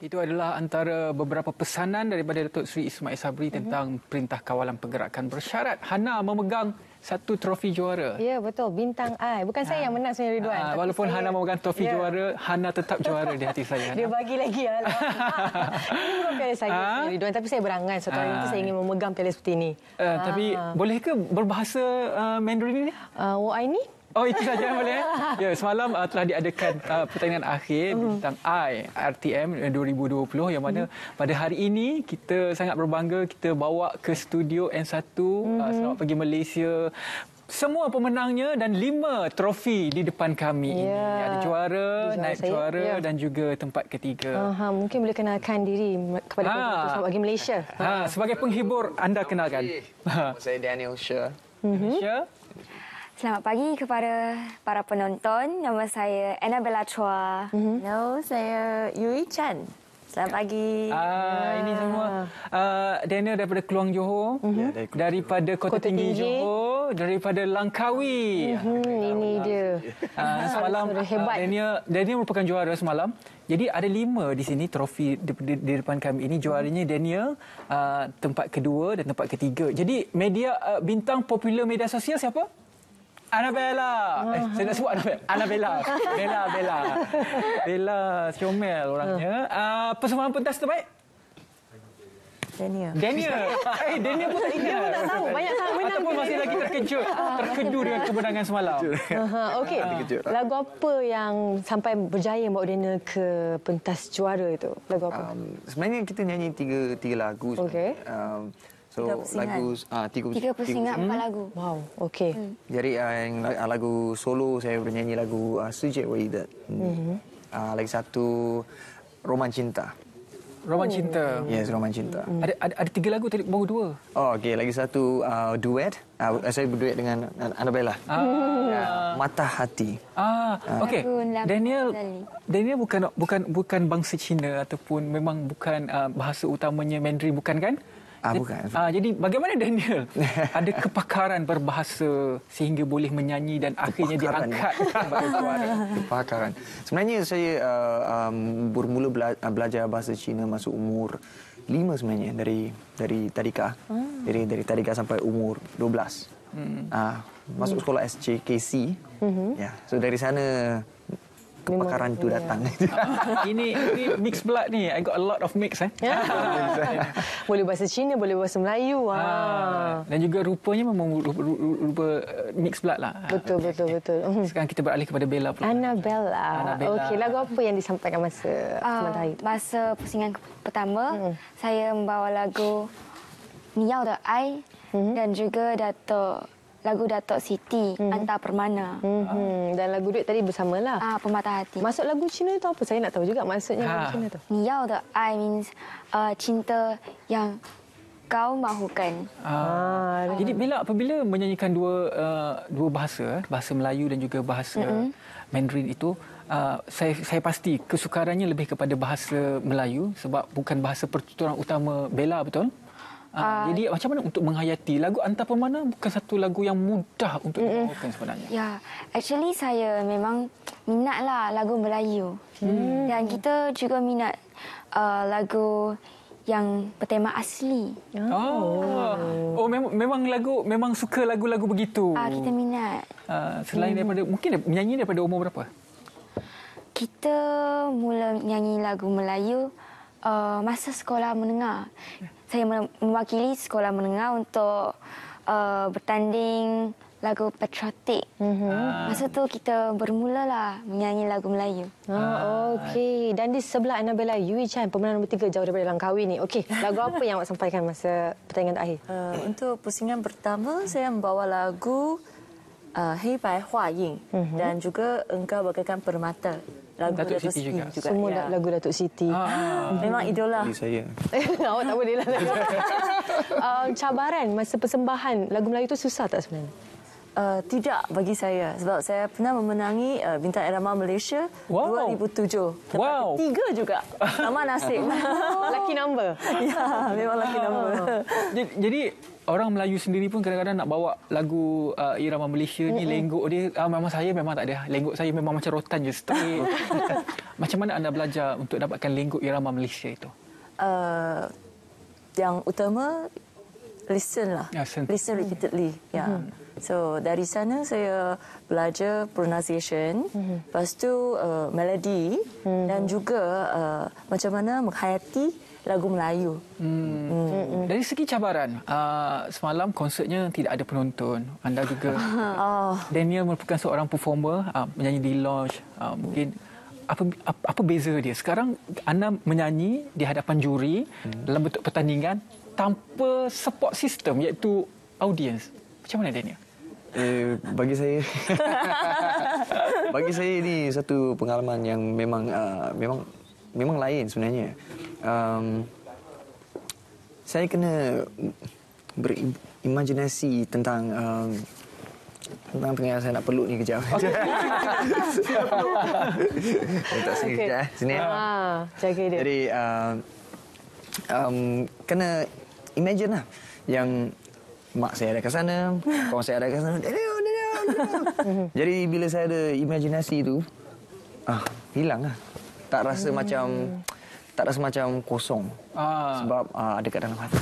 Itu adalah antara beberapa pesanan daripada Datuk Seri Ismail Sabri mhm. tentang perintah kawalan pergerakan bersyarat. Hana memegang satu trofi juara. Ya, betul. Bintang ah. I. Bukan ha. saya yang menang sebenarnya Ridwan. Ha. Ah, walaupun saya... Hana memegang trofi ya. juara, Hana tetap juara di hati saya. Dia bagi lagi. Ya. ini bukan piala saya, ha? Ah. Ridwan. Tapi saya berangan satu hari ha. itu saya ingin memegang piala seperti ini. Uh, ha. Tapi bolehkah berbahasa uh, Mandarin ini? Uh, oh, ini? Oh itu saja ya, ya, ya, boleh. Eh? Ya semalam uh, telah diadakan uh, pertandingan akhir uh. Mm-hmm. bintang I RTM 2020 eh, yang mana uh. pada hari ini kita sangat berbangga kita bawa ke studio N1 uh-huh. uh, mm-hmm. selamat pagi Malaysia semua pemenangnya dan lima trofi di depan kami yeah. ini. Ada juara, Bisa, naib saya. juara yeah. dan juga tempat ketiga. Aha, mungkin boleh kenalkan diri kepada ha. penonton bagi Malaysia. Ha. ha, sebagai penghibur anda kenalkan. Okay. Ha. Saya Daniel Shah. Mm-hmm. Shah. Selamat pagi kepada para penonton. Nama saya Annabella Chua. Mm-hmm. No, saya Yui Chan. Selamat pagi. Uh, uh. Ini semua uh, Daniel daripada Keluang Johor. Mm-hmm. Yeah, dari Kota daripada Kota, Kota Tinggi, Tinggi Johor. Daripada Langkawi. Mm-hmm. Ini dia. Uh, semalam uh, Daniel, Daniel merupakan juara semalam. Jadi ada lima di sini trofi di, di, di depan kami ini. Juaranya Daniel, uh, tempat kedua dan tempat ketiga. Jadi media uh, bintang popular media sosial siapa? Annabella. Ah. Eh, saya nak sebut Annabella. Annabella. Bella, Bella. Bella Siomel orangnya. Uh, persembahan pentas terbaik? Daniel. Daniel. hey eh, Daniel pun tak ingat. Dia pun tak tahu. Banyak sangat menang. Ataupun masih lagi terkejut. Terkejut dengan kemenangan semalam. Uh -huh. Okey. Lagu apa yang sampai berjaya bawa Daniel ke pentas juara itu? Lagu apa? Um, sebenarnya kita nyanyi tiga tiga lagu. Okey. Um, So lagu ah uh, tiga, tiga pusingan lagu. Wow, okay. Hmm. Jadi ah, yang ah, lagu solo saya bernyanyi lagu uh, ah, Sujet hmm. mm-hmm. lagi satu Roman Cinta. Roman hmm. Cinta. Yes, Roman Cinta. Mm-hmm. Ada, ada ada tiga lagu tadi baru dua. Oh, okay. Lagi satu duet. saya berduet dengan Annabella. Ya, Mata Hati. Ah, okay. Daniel, Daniel bukan bukan bukan bangsa Cina ataupun memang bukan bahasa utamanya Mandarin bukan kan? Ah, bukan. Ah, jadi bagaimana Daniel ada kepakaran berbahasa sehingga boleh menyanyi dan akhirnya kepakaran. Ya. diangkat sebagai suara? Kepakaran. Sebenarnya saya uh, um, bermula bela- ah, belajar bahasa Cina masuk umur lima sebenarnya dari dari tadika. Hmm. Dari dari tadika sampai umur dua Hmm. Ah, masuk hmm. sekolah SCKC hmm Ya. Yeah. So dari sana kebakaran tu datang. Yeah. ini, ini mix pula ni. I got a lot of mix. Eh. Ya. boleh bahasa Cina, boleh bahasa Melayu. Ha. Dan juga rupanya memang rupa, rupa, eh, rupa mix pula lah. Betul, betul, betul. Hmm. Sekarang kita beralih kepada Bella pula. Annabella. Bella. Okey, lagu apa yang disampaikan masa uh, Masa pusingan pertama, hmm. saya membawa lagu Niau de Ai hmm. dan juga Dato' lagu Datuk Siti hmm. Antar Permana. Hmm. Dan lagu duit tadi bersamalah. Ah Pemata Hati. Masuk lagu Cina itu apa? Saya nak tahu juga maksudnya ha. lagu ah. Cina tu. Niau the I means uh, cinta yang kau mahukan. Ah. Um. Jadi bila apabila menyanyikan dua uh, dua bahasa, bahasa Melayu dan juga bahasa Mm-mm. Mandarin itu Uh, saya, saya pasti kesukarannya lebih kepada bahasa Melayu sebab bukan bahasa pertuturan utama Bella betul? Ha, uh, jadi macam mana untuk menghayati lagu Antar Permana bukan satu lagu yang mudah untuk mm, dibawakan sebenarnya. Ya, yeah. actually saya memang minatlah lagu Melayu. Hmm. Dan kita juga minat uh, lagu yang bertema asli. Oh. Oh, oh memang lagu memang suka lagu-lagu begitu. Ah, uh, kita minat. Uh, selain hmm. daripada mungkin menyanyi daripada umur berapa? Kita mula nyanyi lagu Melayu uh, masa sekolah menengah. Ya saya mewakili sekolah menengah untuk uh, bertanding lagu patriotik. Mm-hmm. Masa tu kita bermula lah menyanyi lagu Melayu. Ah, okey. Dan di sebelah Annabella Yui Chan, pemenang nombor tiga jauh daripada Langkawi ni. Okey, lagu apa yang awak sampaikan masa pertandingan terakhir? Uh, untuk pusingan pertama, saya membawa lagu uh, Hei Pai Hua Ying mm -hmm. dan juga Engkau Bagaikan Permata. Lagu Datuk Dato Siti juga. juga. Semua ya. lagu Datuk Siti. Ah. Memang idola. Ini saya. Awak tak boleh lah. um, cabaran masa persembahan lagu Melayu itu susah tak sebenarnya? Uh, tidak bagi saya sebab saya pernah memenangi uh, bintang Erama Malaysia wow. 2007 tempat wow. ketiga juga sama nasib lucky number ya memang lucky number jadi, jadi orang Melayu sendiri pun kadang-kadang nak bawa lagu uh, irama Malaysia ni mm-hmm. lenggok dia uh, memang saya memang tak ada lenggok saya memang macam rotan je straight macam mana anda belajar untuk dapatkan lenggok irama Malaysia itu uh, yang utama listen lah. Ya, listen, listen repeatedly. Ya. Mm-hmm. Yeah. So dari sana saya belajar pronunciation, mm-hmm. lepas tu uh, melody mm-hmm. dan juga uh, macam mana menghayati lagu Melayu. Hmm. Hmm. Dari segi cabaran, uh, semalam konsertnya tidak ada penonton. Anda juga. oh. Daniel merupakan seorang performer uh, menyanyi di lounge. Uh, mungkin apa apa beza dia sekarang anda menyanyi di hadapan juri hmm. dalam bentuk pertandingan tanpa support sistem iaitu audience macam mana Daniel eh bagi saya bagi saya ini satu pengalaman yang memang uh, memang memang lain sebenarnya um saya kena berimajinasi tentang um, tentang tengah saya nak peluk ni kejap. Okay. Eh, tak sini okay. kejap. Eh. Sini. Ha, jaga dia. Jadi, uh, um, kena imagine lah yang mak saya ada ke sana, kawan saya ada ke sana. Jadi, bila saya ada imajinasi itu ah, hilang lah. Tak rasa hmm. macam tak rasa macam kosong. Ah. Sebab uh, ada kat dalam hati.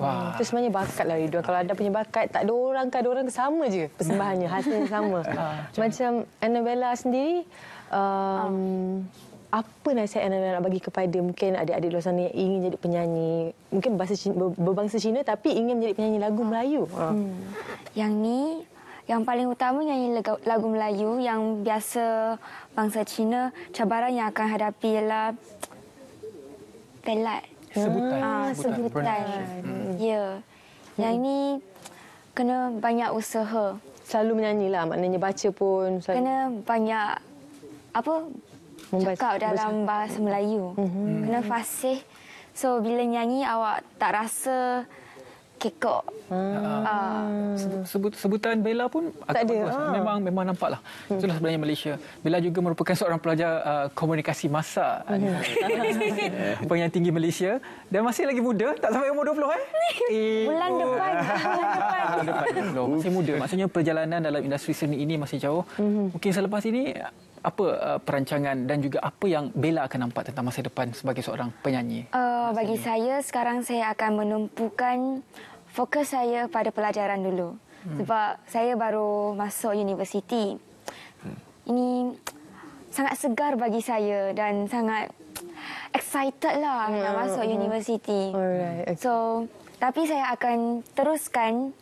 Wah. Itu hmm, sebenarnya bakat lah Ridwan. Kalau ada punya bakat, tak ada orang ke ada orang sama je persembahannya. Hmm. Hasilnya sama. Ah, macam Annabella sendiri, ah. um, apa nasihat Annabella nak bagi kepada mungkin adik-adik luar sana yang ingin jadi penyanyi, mungkin bahasa Cina, berbangsa Cina tapi ingin menjadi penyanyi lagu Melayu? Ah. Hmm. Yang ni, yang paling utama nyanyi lagu Melayu yang biasa bangsa Cina, cabaran yang akan hadapi ialah pelat sebutan. Ah, sebutan. sebutan. Hmm. Ya. Yang ini kena banyak usaha. Selalu menyanyi lah, maknanya baca pun. Selalu. Kena banyak apa? Membaca. Cakap dalam bahasa Melayu. Hmm. Kena fasih. So bila nyanyi awak tak rasa kekok. Hmm. Uh, sebut, sebutan Bella pun agak bagus. Ha. Memang memang nampaklah. Itulah sebenarnya Malaysia. Bella juga merupakan seorang pelajar uh, komunikasi masa. Hmm. Pengen yang tinggi Malaysia. Dan masih lagi muda. Tak sampai umur 20 eh. Bulan depan. Bulan depan. depan. Masih muda. Maksudnya perjalanan dalam industri seni ini masih jauh. Mhm. Mungkin selepas ini apa uh, perancangan dan juga apa yang Bella akan nampak tentang masa depan sebagai seorang penyanyi? Uh, bagi ini? saya sekarang saya akan menumpukan fokus saya pada pelajaran dulu. Hmm. Sebab saya baru masuk universiti. Hmm. Ini sangat segar bagi saya dan sangat excited lah yeah. nak hmm. masuk uh universiti. Alright. Okay. So, tapi saya akan teruskan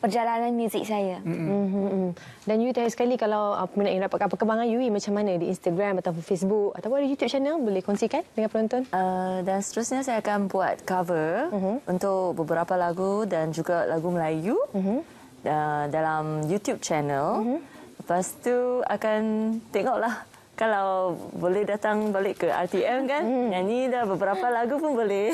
perjalanan muzik saya. Mm-hmm. Mm-hmm. Dan you terakhir sekali kalau peminat yang dapatkan perkembangan UI macam mana di Instagram atau Facebook atau ada YouTube channel boleh kongsikan dengan penonton? Uh, dan seterusnya saya akan buat cover mm-hmm. untuk beberapa lagu dan juga lagu Melayu mm-hmm. uh, dalam YouTube channel. Mm-hmm. Lepas tu akan tengoklah kalau boleh datang balik ke RTM kan mm. nyanyi dah beberapa lagu pun boleh.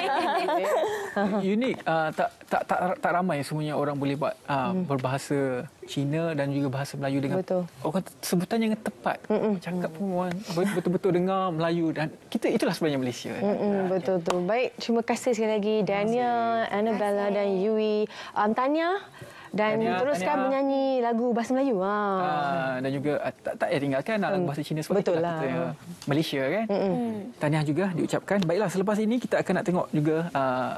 Unik uh, tak tak tak tak ramai semuanya orang boleh buat uh, mm. berbahasa Cina dan juga bahasa Melayu dengan betul. orang sebutannya yang tepat. Mm-mm. Cakap mm. pun orang betul-betul dengar Melayu dan kita itulah sebenarnya Malaysia. Kan? betul tu. Baik, terima kasih sekali lagi Daniel, Annabella dan Yui. Um, Tanya, dan Tania, teruskan Tania. menyanyi lagu bahasa Melayu. Ha. Aa, ah, dan juga eh, tak tak payah tinggalkan lagu hmm. bahasa Cina sebab Betul kita lah. Malaysia kan. Mm-mm. Hmm. Tahniah juga diucapkan. Baiklah selepas ini kita akan nak tengok juga aa, ah,